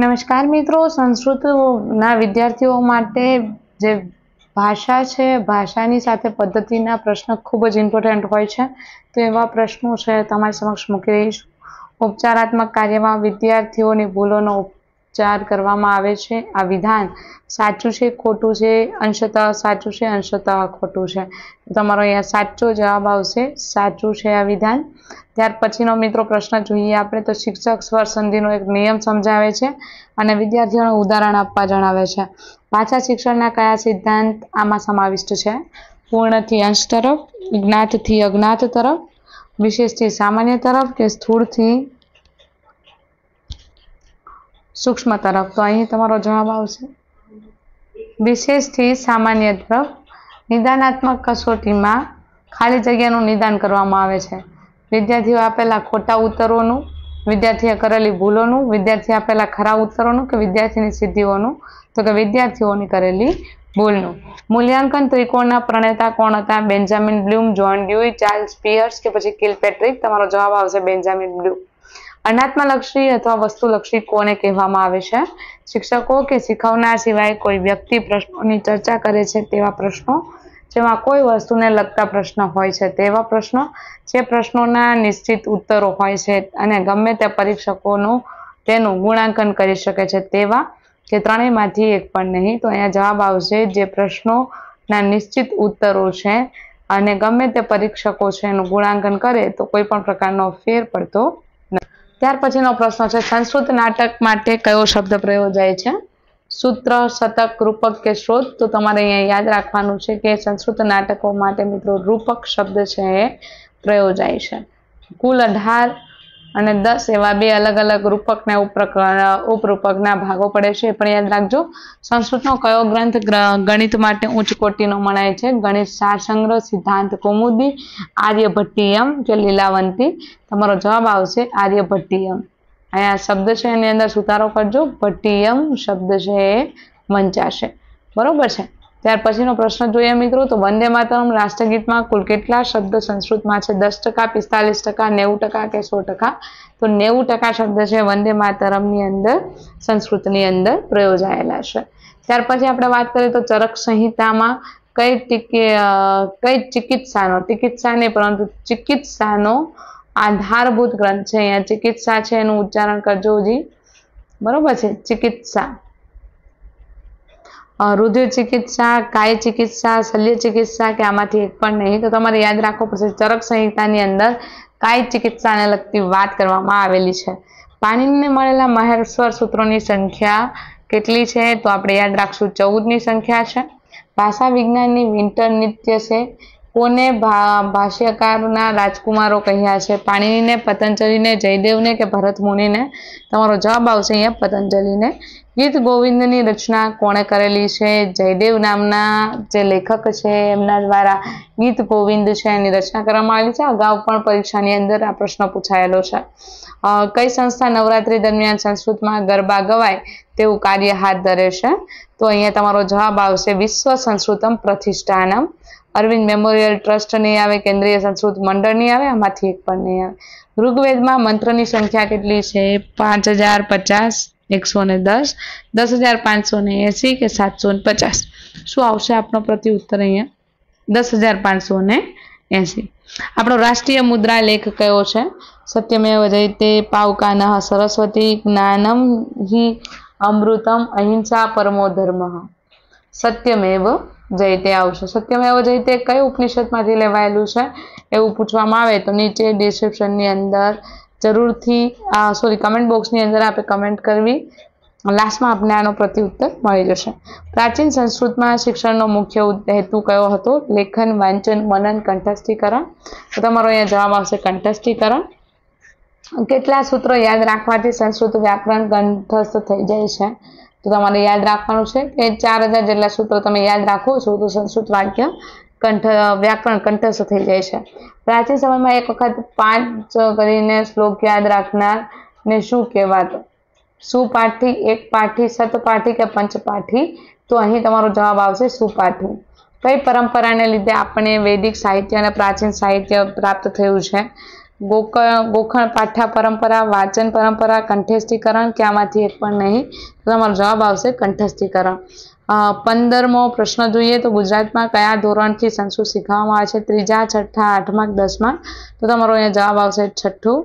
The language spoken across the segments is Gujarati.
નમસ્કાર મિત્રો સંસ્કૃતના વિદ્યાર્થીઓ માટે જે ભાષા છે ભાષાની સાથે પદ્ધતિના પ્રશ્ન ખૂબ જ ઇમ્પોર્ટન્ટ હોય છે તો એવા પ્રશ્નો છે તમારી સમક્ષ મૂકી રહીશ ઉપચારાત્મક કાર્યમાં વિદ્યાર્થીઓની ભૂલોનો ઉચ્ચાર કરવામાં આવે છે આ વિધાન સાચું છે ખોટું છે અંશતઃ સાચું છે અંશતઃ ખોટું છે તમારો અહીંયા સાચો જવાબ આવશે સાચું છે આ વિધાન ત્યાર પછીનો મિત્રો પ્રશ્ન જોઈએ આપણે તો શિક્ષક સ્વર સંધિનો એક નિયમ સમજાવે છે અને વિદ્યાર્થીઓને ઉદાહરણ આપવા જણાવે છે પાછા શિક્ષણના કયા સિદ્ધાંત આમાં સમાવિષ્ટ છે પૂર્ણથી અંશ તરફ જ્ઞાતથી અજ્ઞાત તરફ વિશેષથી સામાન્ય તરફ કે સ્થૂળથી સૂક્ષ્મ તરફ તો અહીં તમારો જવાબ આવશે વિશેષથી સામાન્ય તરફ નિદાનાત્મક કસોટીમાં ખાલી જગ્યાનું નિદાન કરવામાં આવે છે વિદ્યાર્થીઓ આપેલા ખોટા ઉત્તરોનું વિદ્યાર્થીએ કરેલી ભૂલોનું વિદ્યાર્થી આપેલા ખરા ઉત્તરોનું કે વિદ્યાર્થીની સિદ્ધિઓનું તો કે વિદ્યાર્થીઓની કરેલી ભૂલનું મૂલ્યાંકન ત્રિકોણના પ્રણેતા કોણ હતા Benjamin Bloom John Dewey Charles Peirce કે પછી કિલ પેટ્રિક તમારો જવાબ આવશે બેન્જામિન બ્લૂમ અનાત્મલક્ષી અથવા વસ્તુલક્ષી કોને કહેવામાં આવે છે શિક્ષકો કે શીખવનાર સિવાય કોઈ વ્યક્તિ પ્રશ્નોની ચર્ચા કરે છે તેવા પ્રશ્નો જેમાં કોઈ વસ્તુને લગતા પ્રશ્ન હોય છે તેવા પ્રશ્નો જે પ્રશ્નોના નિશ્ચિત ઉત્તરો હોય છે અને ગમે તે પરીક્ષકોનું તેનું ગુણાંકન કરી શકે છે તેવા કે ત્રણેયમાંથી એક પણ નહીં તો અહીંયા જવાબ આવશે જે પ્રશ્નોના નિશ્ચિત ઉત્તરો છે અને ગમે તે પરીક્ષકો છે એનું ગુણાંકન કરે તો કોઈ પણ પ્રકારનો ફેર પડતો ત્યાર પછીનો પ્રશ્ન છે સંસ્કૃત નાટક માટે કયો શબ્દ પ્રયોજાય છે સૂત્ર શતક રૂપક કે શ્રોત તો તમારે અહીંયા યાદ રાખવાનું છે કે સંસ્કૃત નાટકો માટે મિત્રો રૂપક શબ્દ છે એ પ્રયોજાય છે કુલ અઢાર અને દસ એવા બે અલગ અલગ રૂપકના ઉપરૂપકના ભાગો પડે છે પણ યાદ રાખજો સંસ્કૃતનો કયો ગ્રંથ ગણિત માટે ઉચ્ચ કોટીનો મનાય છે ગણિત સાર સંગ્રહ સિદ્ધાંત કૌમુદી આર્યભટ્ટીયમ કે લીલાવંતી તમારો જવાબ આવશે આર્યભટ્ટીયમ અહીંયા શબ્દ છે એની અંદર સુધારો કરજો ભટ્ટીયમ શબ્દ છે એ વંચાશે બરોબર છે ત્યાર પછીનો પ્રશ્ન જોઈએ મિત્રો તો વંદે માતરમ રાષ્ટ્રગીતમાં કુલ કેટલા શબ્દ સંસ્કૃતમાં છે દસ ટકા પિસ્તાલીસ ટકા નેવું ટકા કે સો ટકા તો નેવું ટકા શબ્દ છે વંદે માતરમની અંદર સંસ્કૃતની અંદર પ્રયોજાયેલા છે ત્યાર પછી આપણે વાત કરીએ તો ચરક સંહિતામાં કઈ કઈ ચિકિત્સાનો ચિકિત્સા નહીં પરંતુ ચિકિત્સાનો આધારભૂત ગ્રંથ છે અહીંયા ચિકિત્સા છે એનું ઉચ્ચારણ કરજો જી બરોબર છે ચિકિત્સા રુધિર ચિકિત્સા કાય ચિકિત્સા શલ્ય ચિકિત્સા કે આમાંથી એક પણ નહીં તો તમારે યાદ રાખવું પડશે ચરક સંહિતાની અંદર કાય ચિકિત્સાને લગતી વાત કરવામાં આવેલી છે પાણીને મળેલા મહેશ્વર સૂત્રોની સંખ્યા કેટલી છે તો આપણે યાદ રાખશું ચૌદની સંખ્યા છે ભાષા વિજ્ઞાનની વિન્ટર નિત્ય છે કોને ભાષ્યકારના રાજકુમારો કહ્યા છે પાણીને પતંજલિને જયદેવને કે ભરત મુનિને તમારો જવાબ આવશે અહીંયા પતંજલિને ગીત ગોવિંદની રચના કોણે કરેલી છે જયદેવ નામના જે લેખક છે એમના દ્વારા ગીત ગોવિંદ છે એની રચના કરવામાં આવેલી છે અગાઉ પણ પરીક્ષાની અંદર આ પ્રશ્ન પૂછાયેલો છે કઈ સંસ્થા નવરાત્રી દરમિયાન સંસ્કૃતમાં ગરબા ગવાય તેવું કાર્ય હાથ ધરે છે તો અહીંયા તમારો જવાબ આવશે વિશ્વ સંસ્કૃતમ પ્રતિષ્ઠાનમ અરવિંદ મેમોરિયલ ટ્રસ્ટ નહીં આવે કેન્દ્રીય સંસ્કૃત મંડળ નહીં આવે આમાંથી એક પણ નહીં આવે ઋગ્વેદમાં મંત્રની સંખ્યા કેટલી છે પાંચ હજાર પચાસ એકસો ને દસ દસ હજાર પાંચસો ને એંસી કે સાતસો ને પચાસ શું આવશે આપણો પ્રતિ ઉત્તર અહીંયા દસ હજાર પાંચસો ને એંસી આપણો રાષ્ટ્રીય મુદ્રા લેખ કયો છે સત્યમેવ જયતે પાવકાના સરસ્વતી જ્ઞાનમ હિ અમૃતમ અહિંસા પરમો ધર્મ સત્યમેવ જયતે આવશે સત્યમેવ જયતે કઈ ઉપનિષદમાંથી લેવાયેલું છે એવું પૂછવામાં આવે તો નીચે ડિસ્ક્રિપ્શનની અંદર જરૂરથી સોરી કમેન્ટ બોક્સની અંદર આપણે કમેન્ટ કરવી લાસ્ટમાં આપને આનો પ્રત્યુત્તર મળી જશે પ્રાચીન સંસ્કૃતમાં શિક્ષણનો મુખ્ય હેતુ કયો હતો લેખન વાંચન મનન કંઠસ્થીકરણ તો તમારો અહીંયા જવાબ આવશે કંઠસ્થીકરણ કેટલા સૂત્રો યાદ રાખવાથી સંસ્કૃત વ્યાકરણ કંઠસ્થ થઈ જાય છે તો તમારે યાદ રાખવાનું છે કે ચાર હજાર જેટલા સૂત્રો તમે યાદ રાખો છો તો સંસ્કૃત વાક્ય કંઠ વ્યાકરણ કંઠસ્થ થઈ જાય છે પ્રાચીન સમયમાં એક વખત પાંચ કરીને શ્લોક યાદ રાખનાર ને શું કહેવાતો સુપાઠી એક પાઠી સતપાઠી કે પંચપાઠી તો અહીં તમારો જવાબ આવશે સુપાઠી કઈ પરંપરાને લીધે આપણે વૈદિક સાહિત્ય અને પ્રાચીન સાહિત્ય પ્રાપ્ત થયું છે ગોક ગોખણ પાઠા પરંપરા વાચન પરંપરા કંઠસ્થીકરણ કે આમાંથી એક પણ નહીં તો તમારો જવાબ આવશે કંઠસ્થીકરણ પંદરમો પ્રશ્ન જોઈએ તો ગુજરાતમાં કયા ધોરણથી સંસ્કૃત શીખવવામાં આવે છે ત્રીજા છઠ્ઠા આઠમા દસમા તો તમારો અહીંયા જવાબ આવશે છઠ્ઠું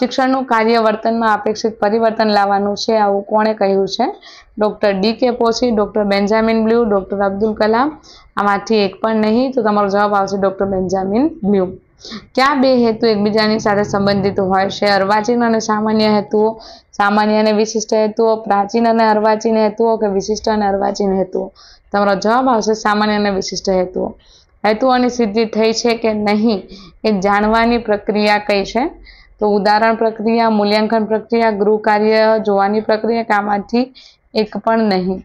શિક્ષણનું કાર્ય વર્તનમાં અપેક્ષિત પરિવર્તન લાવવાનું છે આવું કોણે કહ્યું છે doctor D K Posi doctor Benjamin Bloom doctor Abdul Kalam આમાંથી એક પણ નહીં તો તમારો જવાબ આવશે ડૉક્ટર બેન્જામિન બ્લ્યુ ક્યાં બે હેતુ એકબીજાની સાથે સંબંધિત હોય છે અર્વાચીન અને સામાન્ય હેતુઓ સામાન્ય અને વિશિષ્ટ હેતુઓ પ્રાચીન અને અર્વાચીન હેતુઓ કે વિશિષ્ટ અને અર્વાચીન હેતુઓ તમારો જવાબ આવશે સામાન્ય અને વિશિષ્ટ હેતુઓ હેતુઓની સિદ્ધિ થઈ છે કે નહીં એ જાણવાની પ્રક્રિયા કઈ છે તો ઉદાહરણ પ્રક્રિયા મૂલ્યાંકન પ્રક્રિયા ગૃહ કાર્ય જોવાની પ્રક્રિયા કામાંથી એક પણ નહીં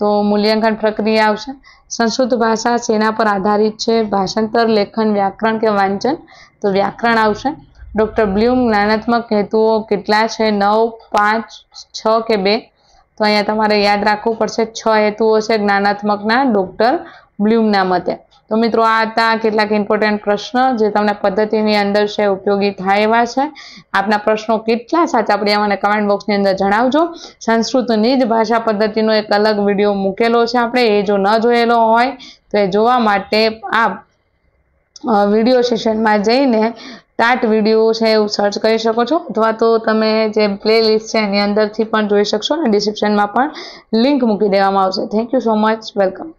તો મૂલ્યાંકન પ્રક્રિયા આવશે સંસ્કૃત ભાષા સેના પર આધારિત છે ભાષાંતર લેખન વ્યાકરણ કે વાંચન તો વ્યાકરણ આવશે ડૉક્ટર બ્લ્યુમ જ્ઞાનાત્મક હેતુઓ કેટલા છે નવ પાંચ છ કે બે તો અહીંયા તમારે યાદ રાખવું પડશે છ હેતુઓ છે જ્ઞાનાત્મકના ડૉક્ટર બ્લ્યુમના મતે તો મિત્રો આ હતા કેટલાક ઇમ્પોર્ટન્ટ પ્રશ્ન જે તમને પદ્ધતિની અંદર છે ઉપયોગી થાય એવા છે આપના પ્રશ્નો કેટલા સાચા પડ્યા મને કમેન્ટ બોક્સની અંદર જણાવજો સંસ્કૃતની જ ભાષા પદ્ધતિનો એક અલગ વિડીયો મૂકેલો છે આપણે એ જો ન જોયેલો હોય તો એ જોવા માટે આ વિડીયો સેશનમાં જઈને ટાટ વિડીયો છે એવું સર્ચ કરી શકો છો અથવા તો તમે જે પ્લેલિસ્ટ છે એની અંદરથી પણ જોઈ શકશો અને ડિસ્ક્રિપ્શનમાં પણ લિંક મૂકી દેવામાં આવશે thank you so much welcome